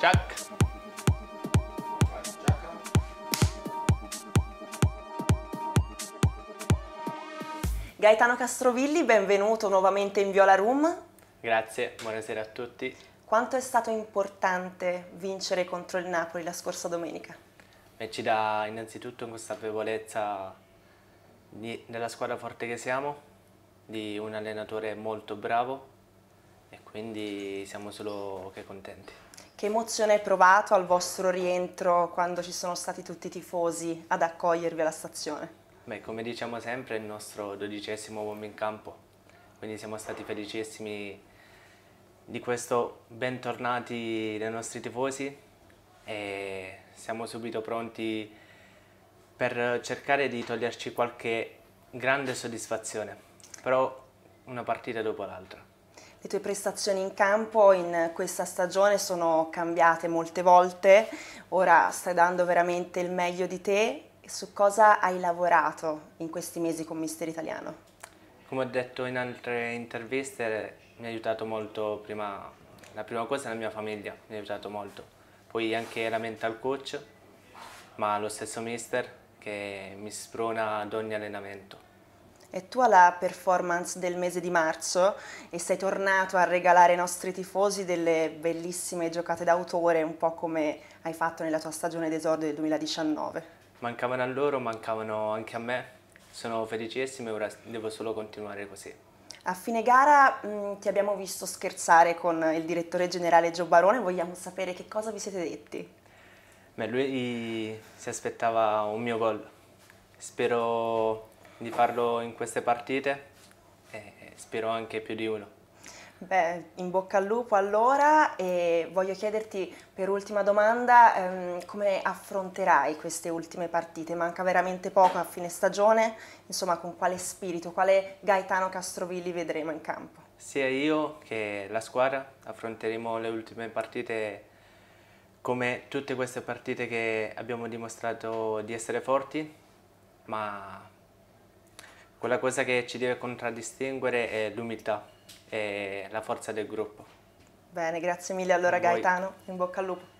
Chuck. Gaetano Castrovilli, benvenuto nuovamente in Viola Room. Grazie, buonasera a tutti. Quanto è stato importante vincere contro il Napoli la scorsa domenica? Beh, ci dà innanzitutto consapevolezza di, della squadra forte che siamo, di un allenatore molto bravo e quindi siamo solo che contenti. Che emozione hai provato al vostro rientro quando ci sono stati tutti i tifosi ad accogliervi alla stazione? Beh, come diciamo sempre, è il nostro dodicesimo uomo in campo, quindi siamo stati felicissimi di questo bentornati dai nostri tifosi e siamo subito pronti per cercare di toglierci qualche grande soddisfazione, però una partita dopo l'altra. Le tue prestazioni in campo in questa stagione sono cambiate molte volte, ora stai dando veramente il meglio di te. Su cosa hai lavorato in questi mesi con Mister Italiano? Come ho detto in altre interviste, mi ha aiutato molto prima, la prima cosa è la mia famiglia, mi ha aiutato molto. Poi anche la mental coach, ma lo stesso mister che mi sprona ad ogni allenamento è tua la performance del mese di marzo e sei tornato a regalare ai nostri tifosi delle bellissime giocate d'autore, un po' come hai fatto nella tua stagione d'esordio del 2019. Mancavano a loro, mancavano anche a me. Sono felicissimo e ora devo solo continuare così. A fine gara mh, mm, ti abbiamo visto scherzare con il direttore generale Gio Barone, vogliamo sapere che cosa vi siete detti. Beh, lui si aspettava un mio gol. Spero di farlo in queste partite e spero anche più di uno. Beh, in bocca al lupo allora e voglio chiederti per ultima domanda ehm, come affronterai queste ultime partite? Manca veramente poco a fine stagione, insomma con quale spirito, quale Gaetano Castrovilli vedremo in campo? Sia io che la squadra affronteremo le ultime partite come tutte queste partite che abbiamo dimostrato di essere forti, ma quella cosa che ci deve contraddistinguere è l'umiltà e la forza del gruppo. Bene, grazie mille allora Gaetano, in bocca al lupo.